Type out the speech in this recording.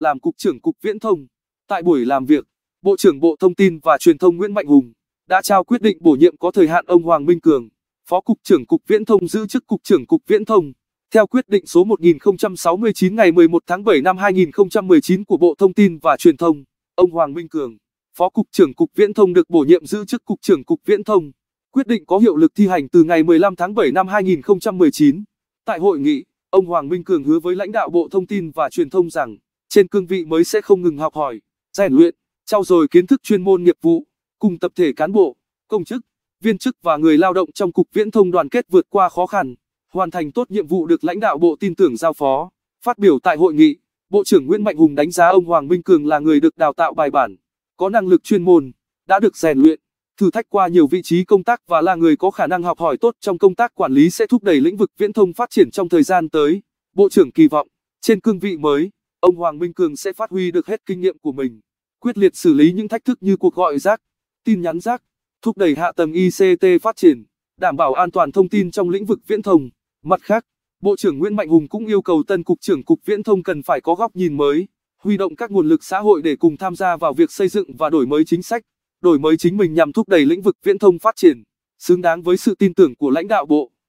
làm Cục trưởng Cục Viễn thông. Tại buổi làm việc, Bộ trưởng Bộ Thông tin và Truyền thông Nguyễn Mạnh Hùng đã trao quyết định bổ nhiệm có thời hạn ông Hoàng Minh Cường, Phó Cục trưởng Cục Viễn thông giữ chức Cục trưởng Cục Viễn thông. Theo quyết định số 1069 ngày 11 tháng 7 năm 2019 của Bộ Thông tin và Truyền thông, ông Hoàng Minh Cường, Phó Cục trưởng Cục Viễn thông được bổ nhiệm giữ chức Cục trưởng Cục Viễn thông. Quyết định có hiệu lực thi hành từ ngày 15 tháng 7 năm 2019. Tại hội nghị, ông Hoàng Minh Cường hứa với lãnh đạo Bộ Thông tin và Truyền thông rằng trên cương vị mới sẽ không ngừng học hỏi, rèn luyện, trau dồi kiến thức chuyên môn nghiệp vụ, cùng tập thể cán bộ, công chức, viên chức và người lao động trong Cục Viễn thông đoàn kết vượt qua khó khăn, hoàn thành tốt nhiệm vụ được lãnh đạo bộ tin tưởng giao phó. Phát biểu tại hội nghị, Bộ trưởng Nguyễn Mạnh Hùng đánh giá ông Hoàng Minh Cường là người được đào tạo bài bản, có năng lực chuyên môn, đã được rèn luyện, thử thách qua nhiều vị trí công tác và là người có khả năng học hỏi tốt trong công tác quản lý sẽ thúc đẩy lĩnh vực viễn thông phát triển trong thời gian tới. Bộ trưởng kỳ vọng, trên cương vị mới ông Hoàng Minh Cường sẽ phát huy được hết kinh nghiệm của mình, quyết liệt xử lý những thách thức như cuộc gọi rác, tin nhắn rác, thúc đẩy hạ tầng ICT phát triển, đảm bảo an toàn thông tin trong lĩnh vực viễn thông. Mặt khác, Bộ trưởng Nguyễn Mạnh Hùng cũng yêu cầu tân cục trưởng cục viễn thông cần phải có góc nhìn mới, huy động các nguồn lực xã hội để cùng tham gia vào việc xây dựng và đổi mới chính sách, đổi mới chính mình nhằm thúc đẩy lĩnh vực viễn thông phát triển, xứng đáng với sự tin tưởng của lãnh đạo bộ.